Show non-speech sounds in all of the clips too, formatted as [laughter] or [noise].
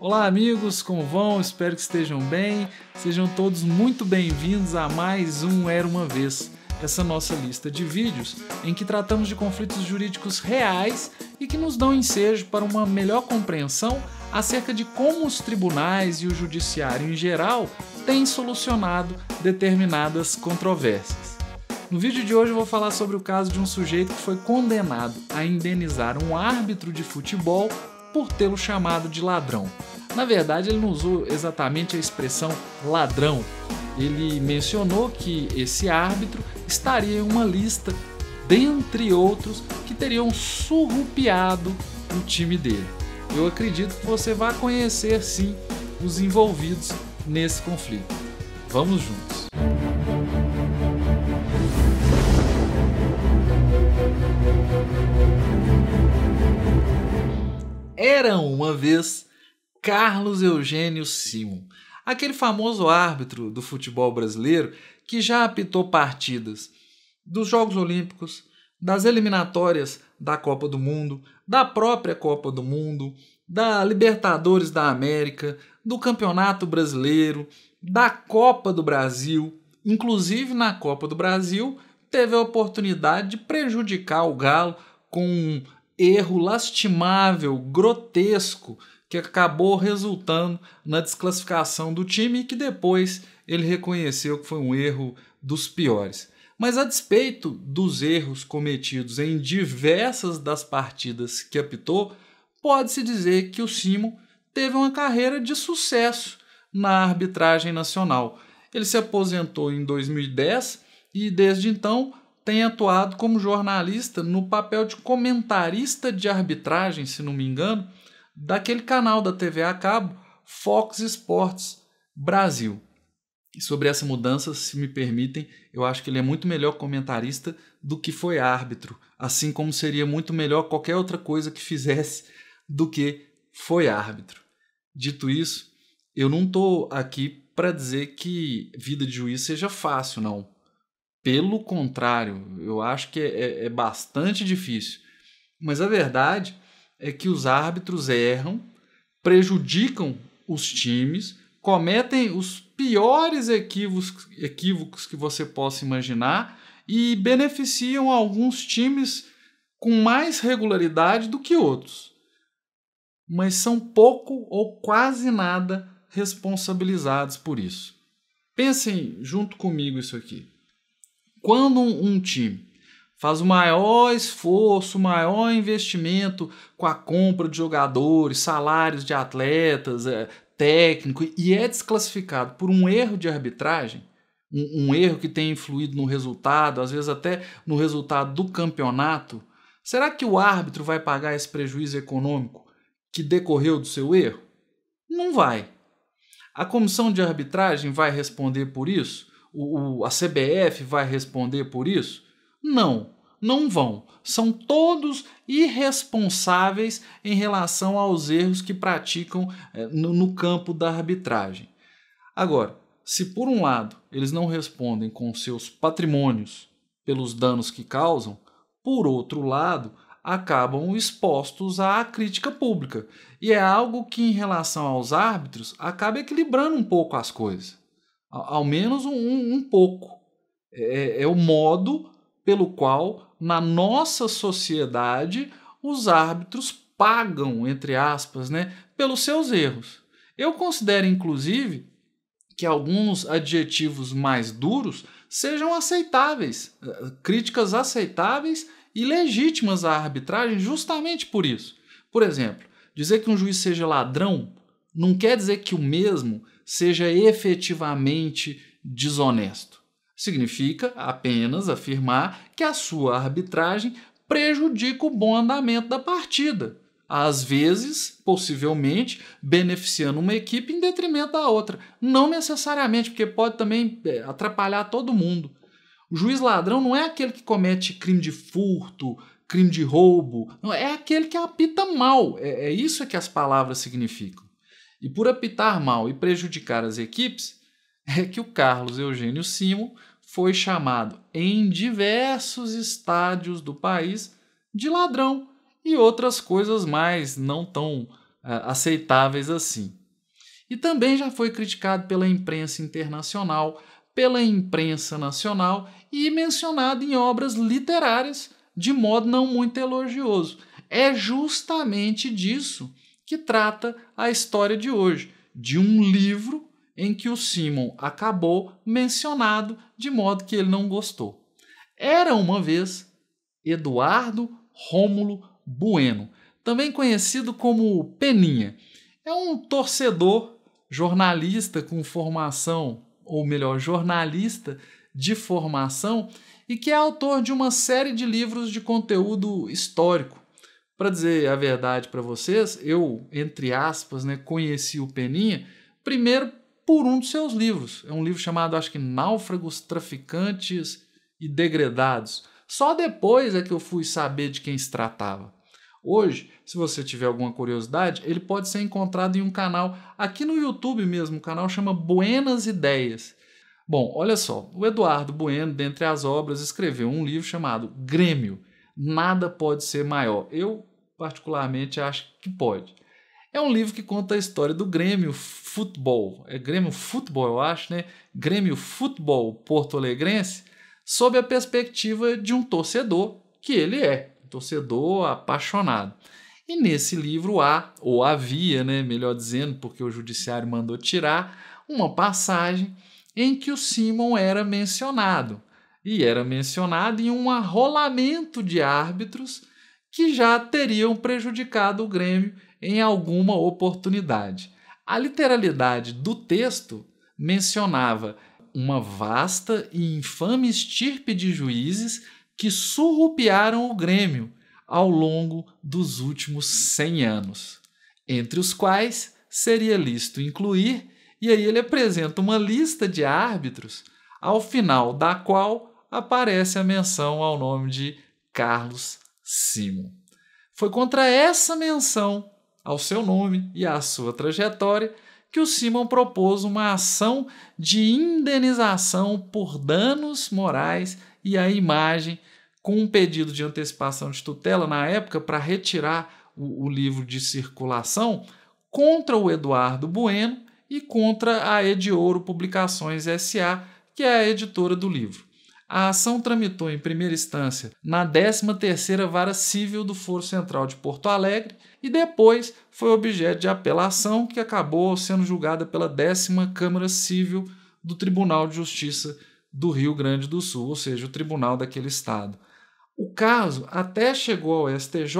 Olá, amigos, como vão? Espero que estejam bem. Sejam todos muito bem-vindos a mais um Era uma Vez, essa nossa lista de vídeos em que tratamos de conflitos jurídicos reais e que nos dão ensejo para uma melhor compreensão acerca de como os tribunais e o judiciário em geral têm solucionado determinadas controvérsias. No vídeo de hoje eu vou falar sobre o caso de um sujeito que foi condenado a indenizar um árbitro de futebol por tê-lo chamado de ladrão. Na verdade, ele não usou exatamente a expressão ladrão. Ele mencionou que esse árbitro estaria em uma lista, dentre outros, que teriam surrupiado o time dele. Eu acredito que você vai conhecer sim os envolvidos nesse conflito. Vamos juntos! Era uma vez Carlos Eugênio Simon, aquele famoso árbitro do futebol brasileiro que já apitou partidas dos Jogos Olímpicos, das eliminatórias da Copa do Mundo, da própria Copa do Mundo, da Libertadores da América, do Campeonato Brasileiro, da Copa do Brasil. Inclusive na Copa do Brasil, teve a oportunidade de prejudicar o Galo com erro lastimável, grotesco, que acabou resultando na desclassificação do time e que depois ele reconheceu que foi um erro dos piores. Mas a despeito dos erros cometidos em diversas das partidas que apitou, pode-se dizer que o Simo teve uma carreira de sucesso na arbitragem nacional. Ele se aposentou em 2010 e desde então tem atuado como jornalista no papel de comentarista de arbitragem, se não me engano, daquele canal da TV a cabo Fox Sports Brasil. E sobre essa mudança, se me permitem, eu acho que ele é muito melhor comentarista do que foi árbitro, assim como seria muito melhor qualquer outra coisa que fizesse do que foi árbitro. Dito isso, eu não estou aqui para dizer que vida de juiz seja fácil, não pelo contrário, eu acho que é, é, é bastante difícil. Mas a verdade é que os árbitros erram, prejudicam os times, cometem os piores equívocos, equívocos que você possa imaginar e beneficiam alguns times com mais regularidade do que outros. Mas são pouco ou quase nada responsabilizados por isso. Pensem junto comigo isso aqui quando um time faz o maior esforço, o maior investimento com a compra de jogadores, salários de atletas, é, técnico, e é desclassificado por um erro de arbitragem, um, um erro que tem influído no resultado, às vezes até no resultado do campeonato, será que o árbitro vai pagar esse prejuízo econômico que decorreu do seu erro? Não vai. A comissão de arbitragem vai responder por isso? o, o, a CBF vai responder por isso? Não, não vão. São todos irresponsáveis em relação aos erros que praticam eh, no, no campo da arbitragem. Agora, se por um lado eles não respondem com seus patrimônios pelos danos que causam, por outro lado, acabam expostos à crítica pública. E é algo que, em relação aos árbitros, acaba equilibrando um pouco as coisas. Ao menos um, um pouco. É, é, é o modo pelo qual, na nossa sociedade, os árbitros pagam, entre aspas, né, pelos seus erros. Eu considero, inclusive, que alguns adjetivos mais duros sejam aceitáveis, eh, críticas aceitáveis e legítimas à arbitragem, justamente por isso. Por exemplo, dizer que um juiz seja ladrão não quer dizer que o mesmo seja efetivamente desonesto. Significa apenas afirmar que a sua arbitragem prejudica o bom andamento da partida, às vezes, possivelmente, beneficiando uma equipe em detrimento da outra. Não necessariamente, porque pode também é, atrapalhar todo mundo. O juiz ladrão não é aquele que comete crime de furto, crime de roubo, não, é aquele que apita mal. É, é isso é que as palavras significam. E por apitar mal e prejudicar as equipes, é que o Carlos Eugênio Simo foi chamado em diversos estádios do país de ladrão e outras coisas mais não tão uh, aceitáveis assim. E também já foi criticado pela imprensa internacional, pela imprensa nacional e mencionado em obras literárias de modo não muito elogioso. É justamente disso que trata a história de hoje, de um livro em que o Simon acabou mencionado de modo que ele não gostou. Era uma vez Eduardo Rômulo Bueno, também conhecido como Peninha. É um torcedor, jornalista com formação, ou melhor, jornalista de formação, e que é autor de uma série de livros de conteúdo histórico para dizer a verdade para vocês, eu, entre aspas, né, conheci o Peninha primeiro por um dos seus livros. É um livro chamado, acho que, Náufragos, Traficantes e Degredados. Só depois é que eu fui saber de quem se tratava. Hoje, se você tiver alguma curiosidade, ele pode ser encontrado em um canal aqui no YouTube mesmo. O canal chama Buenas Ideias. Bom, olha só, o Eduardo Bueno, dentre as obras, escreveu um livro chamado Grêmio, nada pode ser maior. Eu, particularmente, acho que pode. É um livro que conta a história do Grêmio Futebol. É Grêmio Futebol, eu acho, né? Grêmio Futebol Porto Alegrense, sob a perspectiva de um torcedor, que ele é, um torcedor apaixonado. E nesse livro há, ou havia, né, melhor dizendo, porque o judiciário mandou tirar, uma passagem em que o Simon era mencionado e era mencionado em um arrolamento de árbitros que já teriam prejudicado o Grêmio em alguma oportunidade. A literalidade do texto mencionava uma vasta e infame estirpe de juízes que surrupiaram o Grêmio ao longo dos últimos 100 anos, entre os quais seria lícito incluir, e aí ele apresenta uma lista de árbitros, ao final da qual aparece a menção ao nome de Carlos Simon. Foi contra essa menção ao seu nome e à sua trajetória que o Simon propôs uma ação de indenização por danos morais e à imagem, com um pedido de antecipação de tutela na época para retirar o, o livro de circulação contra o Eduardo Bueno e contra a Ediouro Publicações SA, que é a editora do livro. A ação tramitou em primeira instância na 13ª Vara Civil do Foro Central de Porto Alegre e depois foi objeto de apelação que acabou sendo julgada pela 10 Câmara Civil do Tribunal de Justiça do Rio Grande do Sul, ou seja, o tribunal daquele estado. O caso até chegou ao STJ,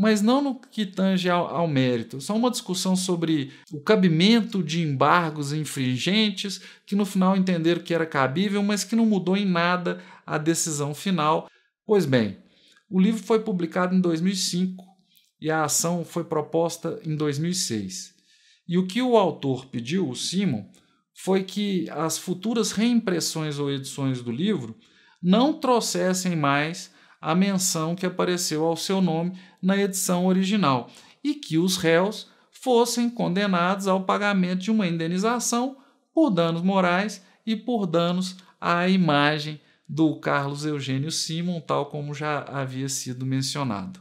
mas não no que tange ao, ao mérito. Só uma discussão sobre o cabimento de embargos infringentes, que no final entenderam que era cabível, mas que não mudou em nada a decisão final. Pois bem, o livro foi publicado em 2005 e a ação foi proposta em 2006. E o que o autor pediu, o Simon, foi que as futuras reimpressões ou edições do livro não trouxessem mais a menção que apareceu ao seu nome na edição original e que os réus fossem condenados ao pagamento de uma indenização por danos morais e por danos à imagem do Carlos Eugênio Simon, tal como já havia sido mencionado.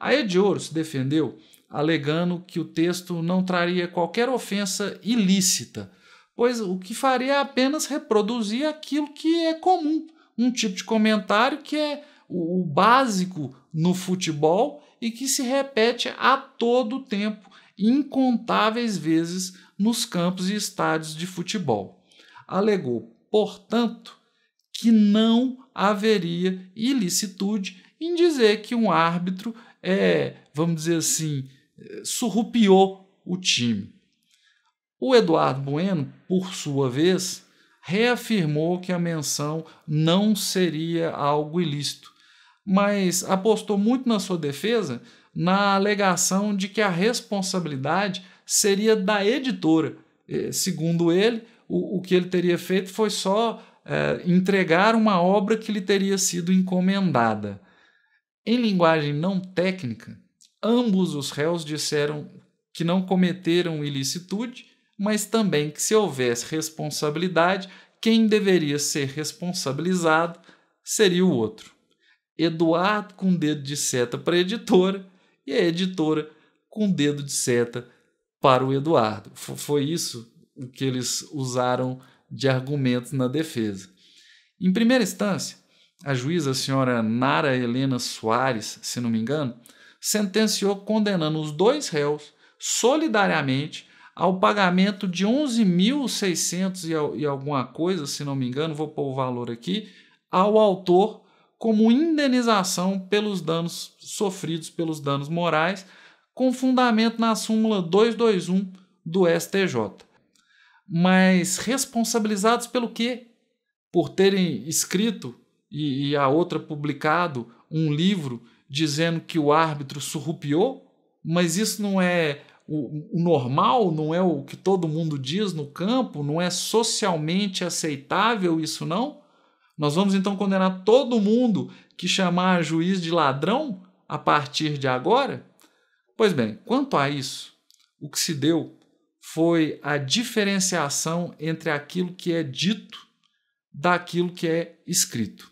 A Ediouro se defendeu, alegando que o texto não traria qualquer ofensa ilícita, pois o que faria é apenas reproduzir aquilo que é comum, um tipo de comentário que é o, o básico no futebol e que se repete a todo tempo, incontáveis vezes nos campos e estádios de futebol. Alegou, portanto, que não haveria ilicitude em dizer que um árbitro é, vamos dizer assim, surrupiou o time. O Eduardo Bueno, por sua vez, reafirmou que a menção não seria algo ilícito, mas apostou muito na sua defesa na alegação de que a responsabilidade seria da editora. Eh, segundo ele, o, o que ele teria feito foi só é, entregar uma obra que lhe teria sido encomendada. Em linguagem não técnica, ambos os réus disseram que não cometeram ilicitude, mas também que se houvesse responsabilidade, quem deveria ser responsabilizado seria o outro. Eduardo com dedo de seta para a editora e a editora com dedo de seta para o Eduardo. Foi isso que eles usaram de argumentos na defesa. Em primeira instância, a juíza a senhora Nara Helena Soares, se não me engano, sentenciou condenando os dois réus solidariamente ao pagamento de 11.600 e alguma coisa, se não me engano, vou pôr o valor aqui, ao autor como indenização pelos danos sofridos pelos danos morais, com fundamento na súmula 221 do STJ. Mas responsabilizados pelo quê? Por terem escrito e, e a outra publicado um livro dizendo que o árbitro surrupiou? Mas isso não é o, o, normal, não é o que todo mundo diz no campo, não é socialmente aceitável isso não? Nós vamos então condenar todo mundo que chamar juiz de ladrão a partir de agora? Pois bem, quanto a isso, o que se deu foi a diferenciação entre aquilo que é dito daquilo que é escrito.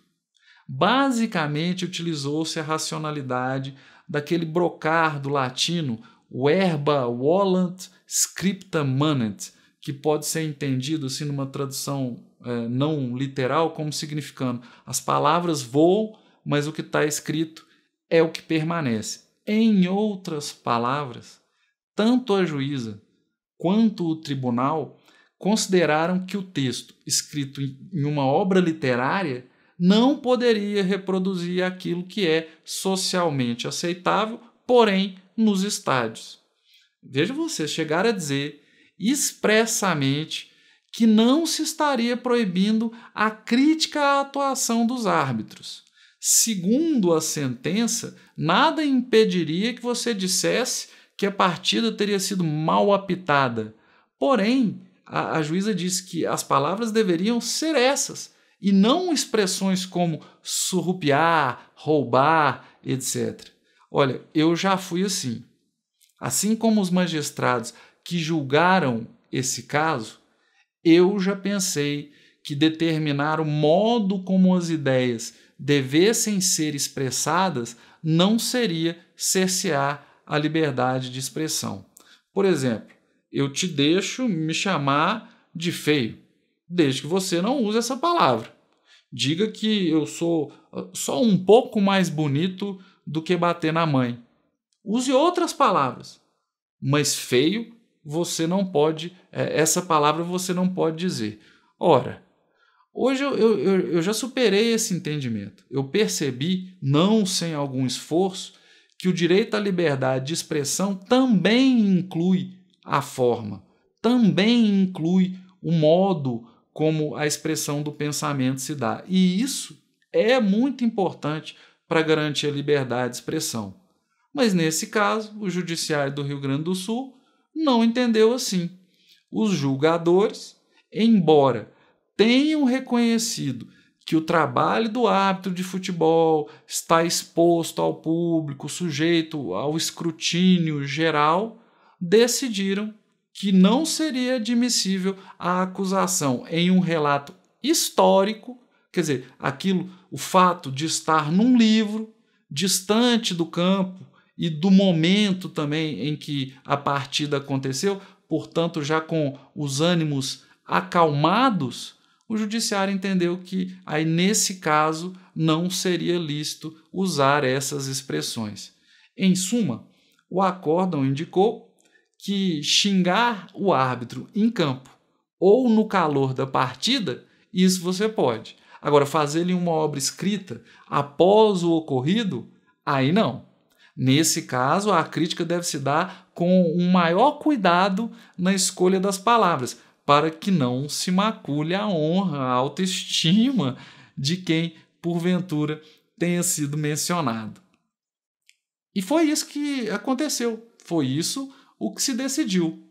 Basicamente, utilizou-se a racionalidade daquele brocar do latino verba volant scripta manent, que pode ser entendido assim numa tradução é, não literal como significando as palavras voam, mas o que está escrito é o que permanece. Em outras palavras, tanto a juíza quanto o tribunal consideraram que o texto, escrito em uma obra literária, não poderia reproduzir aquilo que é socialmente aceitável, porém, nos estádios. Veja você, chegar a dizer expressamente que não se estaria proibindo a crítica à atuação dos árbitros. Segundo a sentença, nada impediria que você dissesse que a partida teria sido mal apitada. Porém, a, a juíza disse que as palavras deveriam ser essas e não expressões como surrupiar, roubar, etc. Olha, eu já fui assim. Assim como os magistrados que julgaram esse caso, eu já pensei que determinar o modo como as ideias devessem ser expressadas não seria cercear a liberdade de expressão. Por exemplo, eu te deixo me chamar de feio, desde que você não use essa palavra. Diga que eu sou ah, só um pouco mais bonito do que bater na mãe. Use outras palavras, mas feio você não pode, é, essa palavra você não pode dizer. Ora, hoje eu, eu, eu já superei esse entendimento. Eu percebi, não sem algum esforço, que o direito à liberdade de expressão também inclui a forma, também inclui o modo como a expressão do pensamento se dá. E isso é muito importante para garantir a liberdade de expressão. Mas nesse caso, o Judiciário do Rio Grande do Sul não entendeu assim. Os julgadores, embora tenham reconhecido que o trabalho do árbitro de futebol está exposto ao público, sujeito ao escrutínio geral, decidiram que não seria admissível a acusação em um relato histórico, quer dizer, aquilo, o fato de estar num livro distante do campo e do momento também em que a partida aconteceu, portanto, já com os ânimos acalmados, o judiciário entendeu que aí nesse caso não seria lícito usar essas expressões. Em suma, o acórdão indicou que xingar o árbitro em campo ou no calor da partida, isso você pode. Agora, fazer-lhe uma obra escrita após o ocorrido, aí não. Nesse caso, a crítica deve se dar com um maior cuidado na escolha das palavras, para que não se macule a honra, a autoestima de quem, porventura, tenha sido mencionado. E foi isso que aconteceu, foi isso o que se decidiu.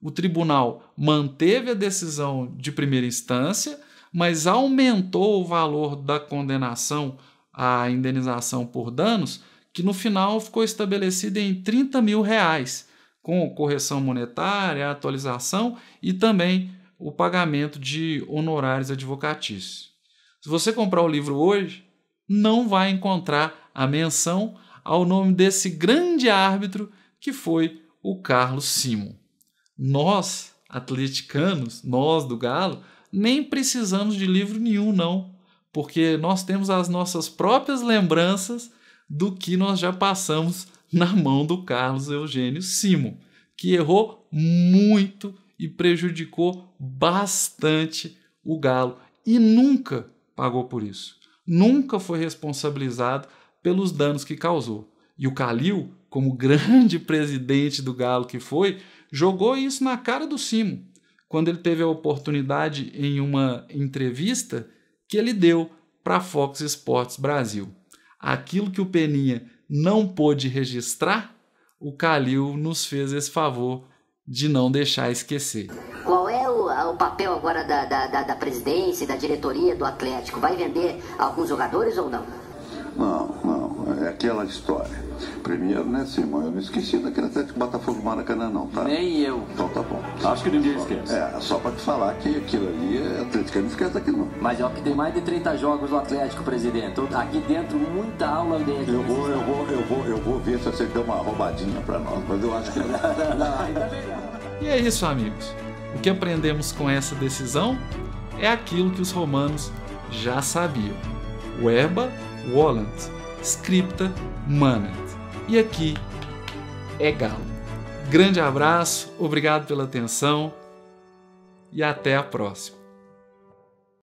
O tribunal manteve a decisão de primeira instância, mas aumentou o valor da condenação à indenização por danos que no final ficou estabelecida em 30 mil reais, com correção monetária, atualização e também o pagamento de honorários advocatícios. Se você comprar o livro hoje, não vai encontrar a menção ao nome desse grande árbitro que foi o Carlos Simon. Nós, atleticanos, nós do Galo, nem precisamos de livro nenhum, não, porque nós temos as nossas próprias lembranças do que nós já passamos na mão do Carlos Eugênio Simo, que errou muito e prejudicou bastante o Galo e nunca pagou por isso. Nunca foi responsabilizado pelos danos que causou. E o Calil, como [laughs] grande presidente do Galo que foi, jogou isso na cara do Simo, quando ele teve a oportunidade em uma entrevista que ele deu para a Fox Sports Brasil aquilo que o Peninha não pôde registrar, o Calil nos fez esse favor de não deixar esquecer. Qual é o, o papel agora da, da, da presidência, da diretoria do Atlético? Vai vender alguns jogadores ou não? Não, aquela história. Primeiro, né, Simão? Eu não esqueci daquele Atlético Botafogo Maracanã, não, tá? Nem eu. Então tá bom. Acho que ninguém esquece. É, só pra te falar que aquilo ali é Atlético, não esquece daquilo, não. Mas é que tem mais de 30 jogos do Atlético, presidente. Aqui dentro, muita aula dentro. Eu vou, eu vou, eu vou, eu vou ver se você deu uma roubadinha pra nós, mas eu acho que é [laughs] não. e é isso, amigos. O que aprendemos com essa decisão é aquilo que os romanos já sabiam. Verba Wallant, Scripta Manet. E aqui é Galo. Grande abraço, obrigado pela atenção e até a próxima.